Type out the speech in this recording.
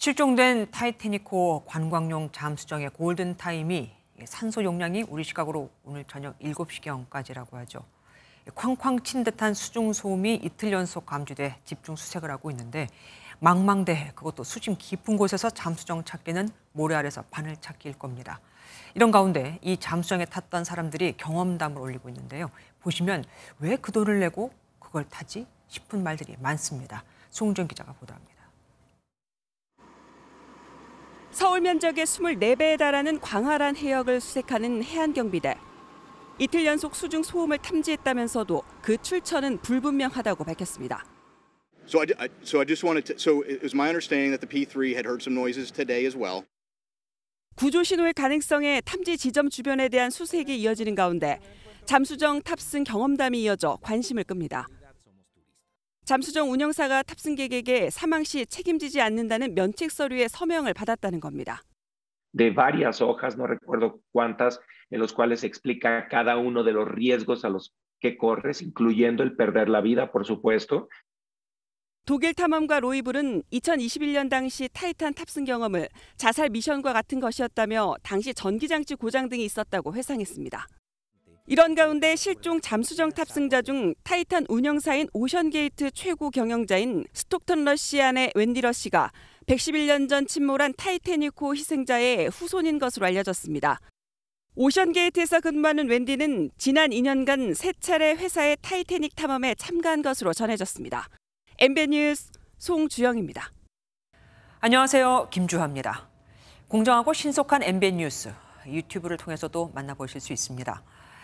실종된 타이타닉호 관광용 잠수정의 골든타임이 산소 용량이 우리 시각으로 오늘 저녁 7시경까지라고 하죠. 쾅쾅 친 듯한 수중 소음이 이틀 연속 감지돼 집중 수색을 하고 있는데 망망대 그것도 수심 깊은 곳에서 잠수정 찾기는 모래 아래서 바늘 찾기일 겁니다. 이런 가운데 이 잠수정에 탔던 사람들이 경험담을 올리고 있는데요. 보시면 왜 그 돈을 내고 그걸 타지 싶은 말들이 많습니다. 송정 기자가 보도합니다. 서울 면적의 24배에 달하는 광활한 해역을 수색하는 해안경비대. 이틀 연속 수중 소음을 탐지했다면서도 그 출처는 불분명하다고 밝혔습니다. So I, so I just wanted to, so it was my understanding that the P3 had heard some noises today as well. 구조 신호의 가능성에 탐지 지점 주변에 대한 수색이 이어지는 가운데 잠수정 탑승 경험담이 이어져 관심을 끕니다. 잠수정 운영사가 탑승객에게 사망 시 책임지지 않는다는 면책 서류에 서명을 받았다는 겁니다. de varias hojas, no recuerdo cuántas, en los cuales explica cada uno de los riesgos a los que corres, incluyendo el perder la vida, por supuesto. 독일 탐험가 로이블은 2021년 당시 타이탄 탑승 경험을 자살 미션과 같은 것이었다며 당시 전기장치 고장 등이 있었다고 회상했습니다. 이런 가운데 실종 잠수정 탑승자 중 타이탄 운영사인 오션게이트 최고 경영자인 스톡턴 러시안의 웬디 러시가 111년 전 침몰한 타이테니코 희생자의 후손인 것으로 알려졌습니다. 오션게이트에서 근무하는 웬디는 지난 2년간 세 차례 회사의 타이테닉 탐험에 참가한 것으로 전해졌습니다. MBN 뉴스 송주영입니다. 안녕하세요. 김주하입니다. 공정하고 신속한 MBN 뉴스 유튜브를 통해서도 만나보실 수 있습니다.